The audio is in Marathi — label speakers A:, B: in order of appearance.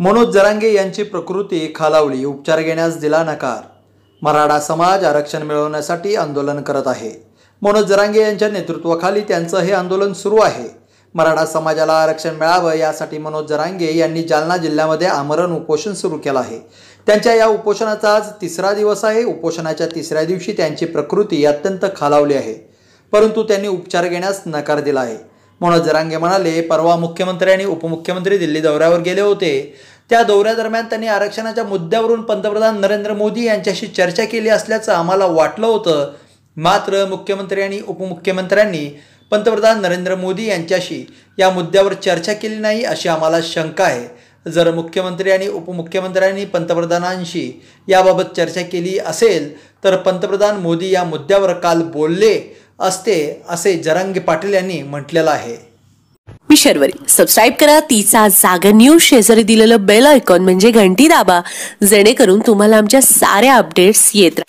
A: मनोज जरांगे यांची प्रकृती खालावली उपचार घेण्यास दिला नकार मराठा समाज आरक्षण मिळवण्यासाठी आंदोलन करत आहे मनोज जरांगे यांच्या नेतृत्वाखाली त्यांचं हे आंदोलन सुरू आहे मराठा समाजाला आरक्षण मिळावं यासाठी मनोज जरांगे यांनी जालना जिल्ह्यामध्ये आमरण उपोषण सुरू केलं आहे त्यांच्या या उपोषणाचा आज तिसरा दिवस आहे उपोषणाच्या तिसऱ्या दिवशी त्यांची प्रकृती अत्यंत खालावली आहे परंतु त्यांनी उपचार घेण्यास नकार दिला आहे मनोज जरांगे म्हणाले परवा मुख्यमंत्री आणि उपमुख्यमंत्री दिल्ली दौऱ्यावर गेले होते त्या दौऱ्यादरम्यान त्यांनी आरक्षणाच्या मुद्द्यावरून पंतप्रधान नरेंद्र मोदी यांच्याशी चर्चा केली असल्याचं आम्हाला वाटलं होतं मात्र मुख्यमंत्री आणि उपमुख्यमंत्र्यांनी पंतप्रधान नरेंद्र मोदी यांच्याशी या मुद्द्यावर चर्चा केली नाही अशी आम्हाला शंका आहे जर मुख्यमंत्री आणि उपमुख्यमंत्र्यांनी पंतप्रधानांशी याबाबत चर्चा केली असेल तर पंतप्रधान मोदी या मुद्द्यावर काल बोलले असते असे जरांगे पाटील यांनी म्हटलेलं आहे
B: मी शर्वरी सबस्क्राईब करा तिचा जागा न्यूज शेजारी दिलेलं बेल आयकॉन म्हणजे घंटी दाबा जेणेकरून तुम्हाला आमच्या साऱ्या अपडेट्स येत